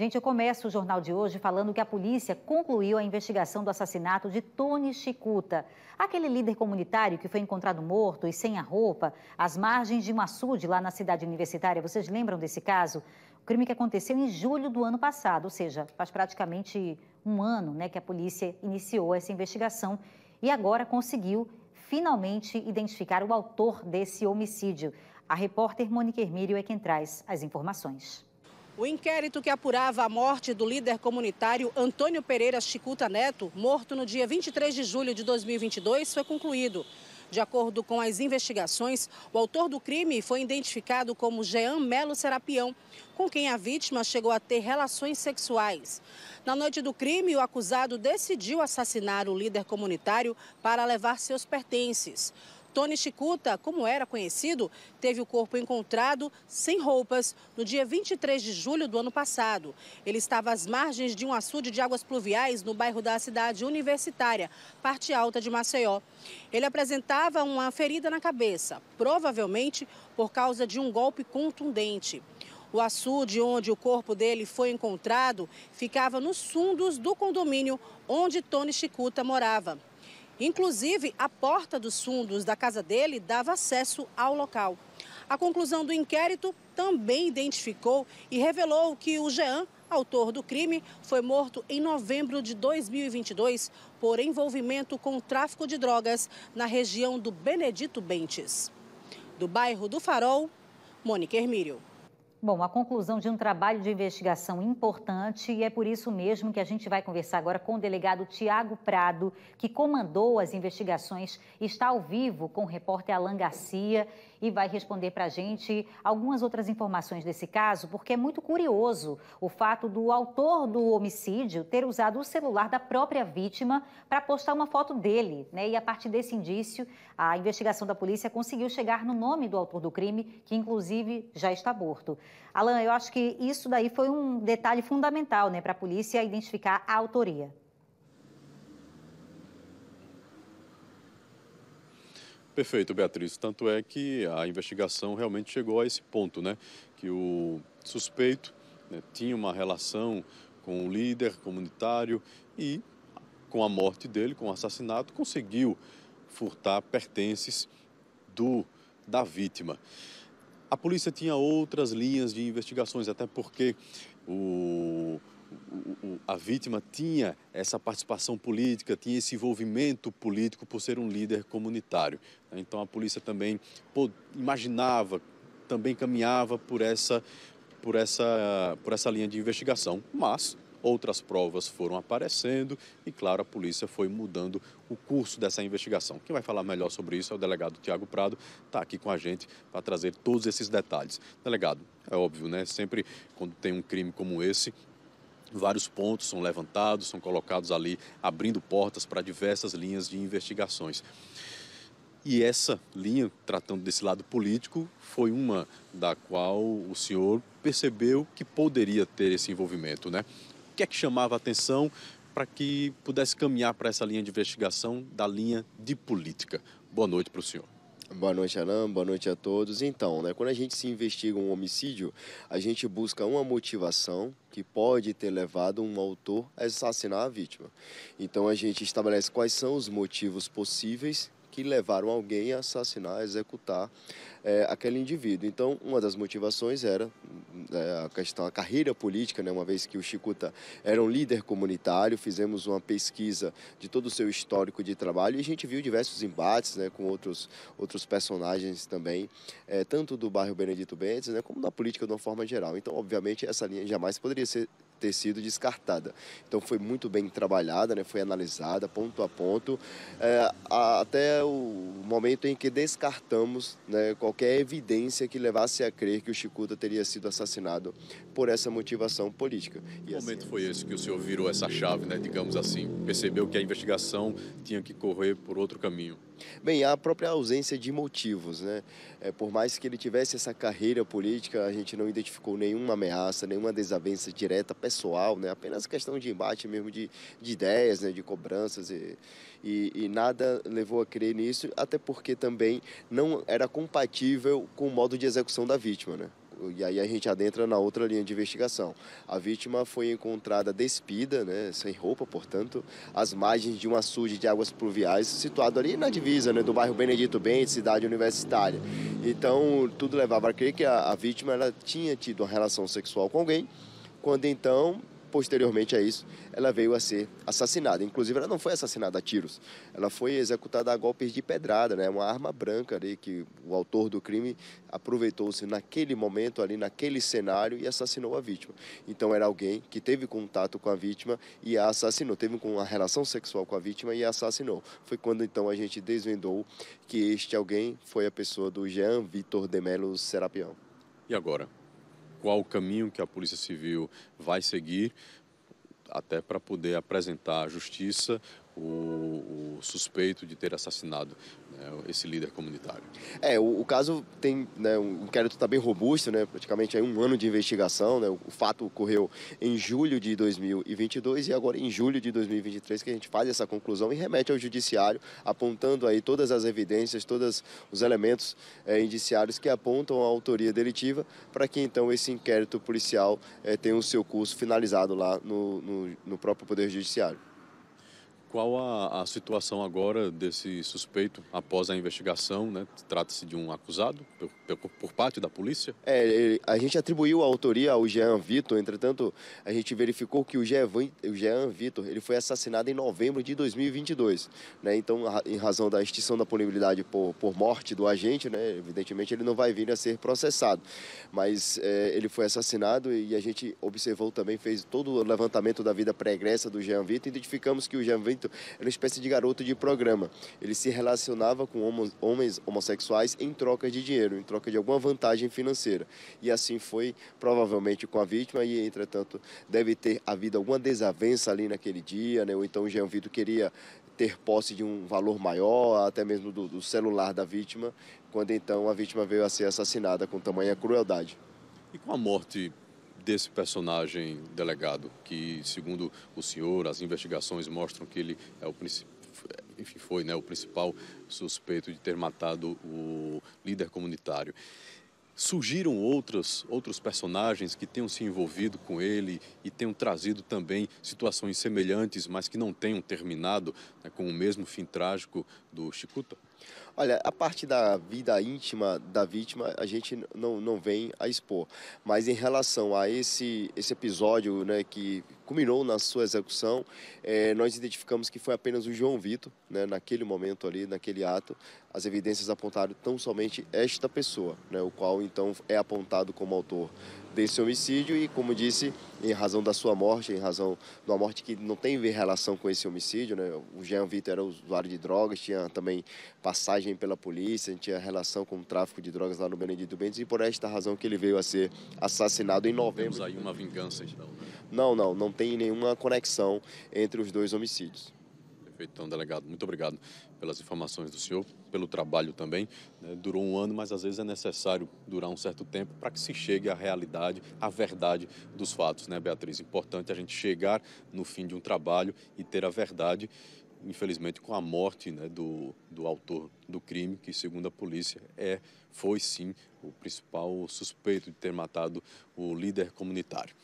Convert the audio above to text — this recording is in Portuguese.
Gente, eu começo o jornal de hoje falando que a polícia concluiu a investigação do assassinato de Tony Chicuta, aquele líder comunitário que foi encontrado morto e sem a roupa às margens de um açude lá na cidade universitária. Vocês lembram desse caso? O crime que aconteceu em julho do ano passado, ou seja, faz praticamente um ano né, que a polícia iniciou essa investigação e agora conseguiu finalmente identificar o autor desse homicídio. A repórter Mônica Hermírio é quem traz as informações. O inquérito que apurava a morte do líder comunitário Antônio Pereira Chicuta Neto, morto no dia 23 de julho de 2022, foi concluído. De acordo com as investigações, o autor do crime foi identificado como Jean Melo Serapião, com quem a vítima chegou a ter relações sexuais. Na noite do crime, o acusado decidiu assassinar o líder comunitário para levar seus pertences. Tony Chicuta, como era conhecido, teve o corpo encontrado sem roupas no dia 23 de julho do ano passado. Ele estava às margens de um açude de águas pluviais no bairro da cidade universitária, parte alta de Maceió. Ele apresentava uma ferida na cabeça, provavelmente por causa de um golpe contundente. O açude onde o corpo dele foi encontrado ficava nos fundos do condomínio onde Tony Chicuta morava. Inclusive, a porta dos fundos da casa dele dava acesso ao local. A conclusão do inquérito também identificou e revelou que o Jean, autor do crime, foi morto em novembro de 2022 por envolvimento com tráfico de drogas na região do Benedito Bentes. Do bairro do Farol, Mônica Hermílio. Bom, a conclusão de um trabalho de investigação importante e é por isso mesmo que a gente vai conversar agora com o delegado Tiago Prado, que comandou as investigações, está ao vivo com o repórter Alan Garcia e vai responder para a gente algumas outras informações desse caso, porque é muito curioso o fato do autor do homicídio ter usado o celular da própria vítima para postar uma foto dele, né? E a partir desse indício, a investigação da polícia conseguiu chegar no nome do autor do crime, que inclusive já está morto. Alan, eu acho que isso daí foi um detalhe fundamental né, para a polícia identificar a autoria. Perfeito, Beatriz. Tanto é que a investigação realmente chegou a esse ponto, né? Que o suspeito né, tinha uma relação com o líder comunitário e, com a morte dele, com o assassinato, conseguiu furtar pertences do da vítima. A polícia tinha outras linhas de investigações, até porque o, a vítima tinha essa participação política, tinha esse envolvimento político por ser um líder comunitário. Então a polícia também imaginava, também caminhava por essa, por essa, por essa linha de investigação. Mas outras provas foram aparecendo e, claro, a polícia foi mudando o curso dessa investigação. Quem vai falar melhor sobre isso é o delegado Tiago Prado, está aqui com a gente para trazer todos esses detalhes. Delegado, é óbvio, né? Sempre quando tem um crime como esse, Vários pontos são levantados, são colocados ali, abrindo portas para diversas linhas de investigações. E essa linha, tratando desse lado político, foi uma da qual o senhor percebeu que poderia ter esse envolvimento, né? que é que chamava a atenção para que pudesse caminhar para essa linha de investigação da linha de política? Boa noite para o senhor. Boa noite, Alan. Boa noite a todos. Então, né, quando a gente se investiga um homicídio, a gente busca uma motivação que pode ter levado um autor a assassinar a vítima. Então, a gente estabelece quais são os motivos possíveis que levaram alguém a assassinar, a executar é, aquele indivíduo. Então, uma das motivações era é, a questão, da carreira política, né? uma vez que o Chicuta era um líder comunitário, fizemos uma pesquisa de todo o seu histórico de trabalho e a gente viu diversos embates né, com outros, outros personagens também, é, tanto do bairro Benedito Bentes, né, como da política de uma forma geral. Então, obviamente, essa linha jamais poderia ser ter sido descartada. Então foi muito bem trabalhada, né? foi analisada ponto a ponto, é, até o momento em que descartamos né, qualquer evidência que levasse a crer que o Chicuta teria sido assassinado por essa motivação política. E que assim, momento é. foi esse que o senhor virou essa chave, né, digamos assim? Percebeu que a investigação tinha que correr por outro caminho? Bem, a própria ausência de motivos, né? É, por mais que ele tivesse essa carreira política, a gente não identificou nenhuma ameaça, nenhuma desavença direta pessoal, né? Apenas questão de embate mesmo de, de ideias, né? De cobranças e, e, e nada levou a crer nisso, até porque também não era compatível com o modo de execução da vítima, né? e aí a gente adentra na outra linha de investigação. A vítima foi encontrada despida, né, sem roupa, portanto, às margens de um açude de águas pluviais situado ali na divisa né, do bairro Benedito Bentes, cidade universitária. Então, tudo levava a crer que a, a vítima ela tinha tido uma relação sexual com alguém, quando então Posteriormente a isso, ela veio a ser assassinada. Inclusive, ela não foi assassinada a tiros, ela foi executada a golpes de pedrada, né? uma arma branca ali que o autor do crime aproveitou-se naquele momento, ali naquele cenário e assassinou a vítima. Então, era alguém que teve contato com a vítima e a assassinou, teve uma relação sexual com a vítima e a assassinou. Foi quando então a gente desvendou que este alguém foi a pessoa do Jean Vitor de Melo Serapião. E agora? qual o caminho que a Polícia Civil vai seguir, até para poder apresentar à Justiça o, o suspeito de ter assassinado né, esse líder comunitário. É, o, o caso tem né, um inquérito está bem robusto, né, praticamente é um ano de investigação. Né, o, o, fato ocorreu em julho de 2022 e agora em julho de 2023 que a gente faz essa conclusão e remete ao judiciário, apontando aí todas as evidências, todos os elementos é, indiciários que apontam a autoria delitiva para que então esse inquérito policial é, tenha o seu curso finalizado lá no, no, no próprio Poder Judiciário. Qual a, a situação agora desse suspeito após a investigação? Né? Trata-se de um acusado por, por, parte da polícia? É, a gente atribuiu a autoria ao Jean Vitor, entretanto, a gente verificou que o Jean, o Jean Vitor ele foi assassinado em novembro de 2022. Né? Então, em razão da extinção da punibilidade por, por morte do agente, né? evidentemente ele não vai vir a ser processado. Mas é, ele foi assassinado e a gente observou também, fez todo o levantamento da vida pregressa do Jean Vitor, identificamos que o Jean Vitor era uma espécie de garoto de programa. Ele se relacionava com homo, homens homossexuais em troca de dinheiro, em troca de alguma vantagem financeira. E assim foi provavelmente com a vítima e, entretanto, deve ter havido alguma desavença ali naquele dia, né? Ou então o Jean Vitor queria ter posse de um valor maior, até mesmo do, do celular da vítima, quando então a vítima veio a ser assassinada com tamanha crueldade. E com a morte desse personagem delegado, que segundo o senhor, as investigações mostram que ele é o principal enfim, foi né, o principal suspeito de ter matado o líder comunitário. Surgiram outros, outros personagens que tenham se envolvido com ele e tenham trazido também situações semelhantes, mas que não tenham terminado né, com o mesmo fim trágico do Chicuta? Olha, a parte da vida íntima da vítima a gente não, não vem a expor, mas em relação a esse, esse episódio né, que culminou na sua execução, eh, nós identificamos que foi apenas o João Vitor, né, naquele momento ali, naquele ato, as evidências apontaram tão somente esta pessoa, né, o qual então é apontado como autor desse homicídio e, como disse, em razão da sua morte, em razão de uma morte que não tem relação com esse homicídio, né, o Jean Vitor era usuário de drogas, tinha também passagem pela polícia, tinha relação com o tráfico de drogas lá no Benedito Mendes e por esta razão que ele veio a ser assassinado em novembro. Temos aí uma vingança, então, né? Não, não, não tem nenhuma conexão entre os dois homicídios. Perfeito, então, delegado, muito obrigado pelas informações do senhor, pelo trabalho também. Né? Durou um ano, mas às vezes é necessário durar um certo tempo para que se chegue à realidade, à verdade dos fatos, né, Beatriz? Importante a gente chegar no fim de um trabalho e ter a verdade infelizmente, com a morte né, do, do autor do crime, que, segundo a polícia, é, foi sim o principal suspeito de ter matado o líder comunitário.